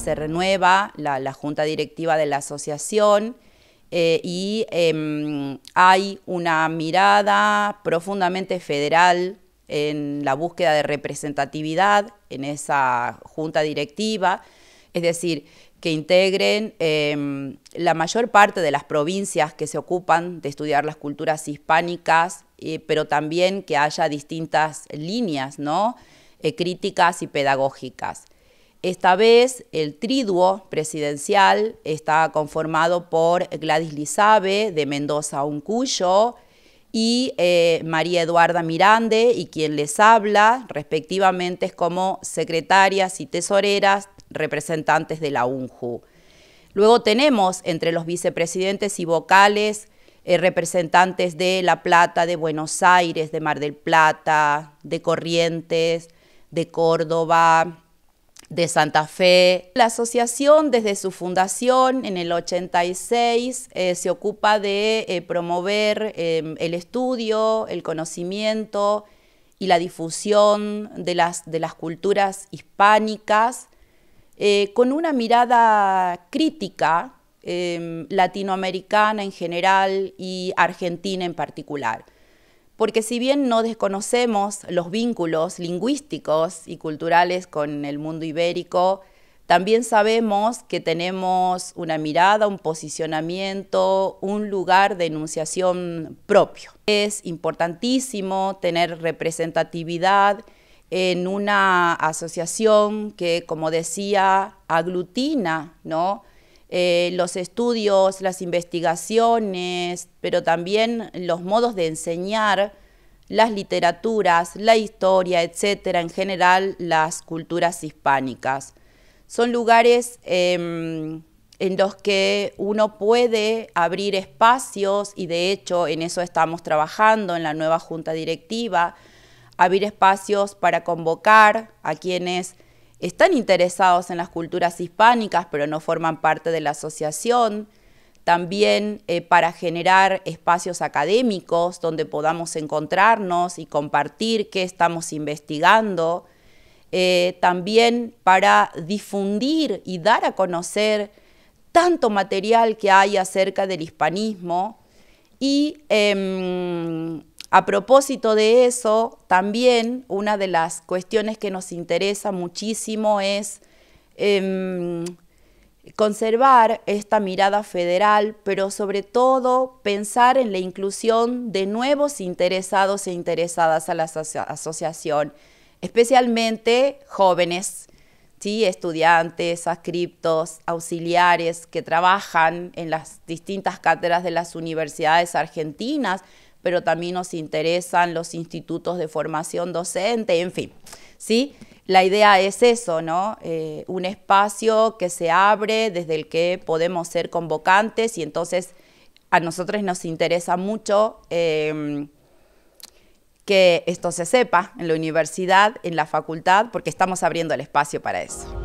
se renueva la, junta directiva de la asociación eh, y em, hay una mirada profundamente federal en la búsqueda de representatividad en esa junta directiva, es decir, que integren em, la mayor parte de las provincias que se ocupan de estudiar las culturas hispánicas, eh, pero también que haya distintas líneas ¿no? Eh, críticas y pedagógicas. Esta vez el triduo presidencial está conformado por Gladys Lizabe de Mendoza Uncuyo y eh, María Eduarda Mirande y quien les habla respectivamente es como secretarias y tesoreras representantes de la UNJU. Luego tenemos entre los vicepresidentes y vocales eh, representantes de La Plata, de Buenos Aires, de Mar del Plata, de Corrientes, de Córdoba, de Santa Fe. La asociación desde su fundación en el 86 eh, se ocupa de eh, promover em, el estudio, el conocimiento y la difusión de las culturas hispánicas eh, con una mirada crítica em, latinoamericana en general y argentina en particular porque si bien no desconocemos los vínculos lingüísticos y culturales con el mundo ibérico, también sabemos que tenemos una mirada, un posicionamiento, un lugar de enunciación propio. Es importantísimo tener representatividad en una asociación que, como decía, aglutina ¿no? Eh, los estudios, las investigaciones, pero también los modos de enseñar, las literaturas, la historia, etcétera, en general las culturas hispánicas. Son lugares em, en los que uno puede abrir espacios y de hecho en eso estamos trabajando en la nueva junta directiva, abrir espacios para convocar a quienes están interesados en las culturas hispánicas, pero no forman parte de la asociación, también eh, para generar espacios académicos donde podamos encontrarnos y compartir qué estamos investigando, eh, también para difundir y dar a conocer tanto material que hay acerca del hispanismo y em, a propósito de eso, también una de las cuestiones que nos interesa muchísimo es em, conservar esta mirada federal, pero sobre todo pensar en la inclusión de nuevos interesados e interesadas a la asociación, especialmente jóvenes, ¿sí? estudiantes, ascriptos, auxiliares que trabajan en las distintas cátedras de las universidades argentinas, pero también nos interesan los institutos de formación docente, en fin, ¿sí? La idea es eso, ¿no? Eh, un espacio que se abre desde el que podemos ser convocantes y entonces a nosotros nos interesa mucho em, que esto se sepa en la universidad, en la facultad, porque estamos abriendo el espacio para eso.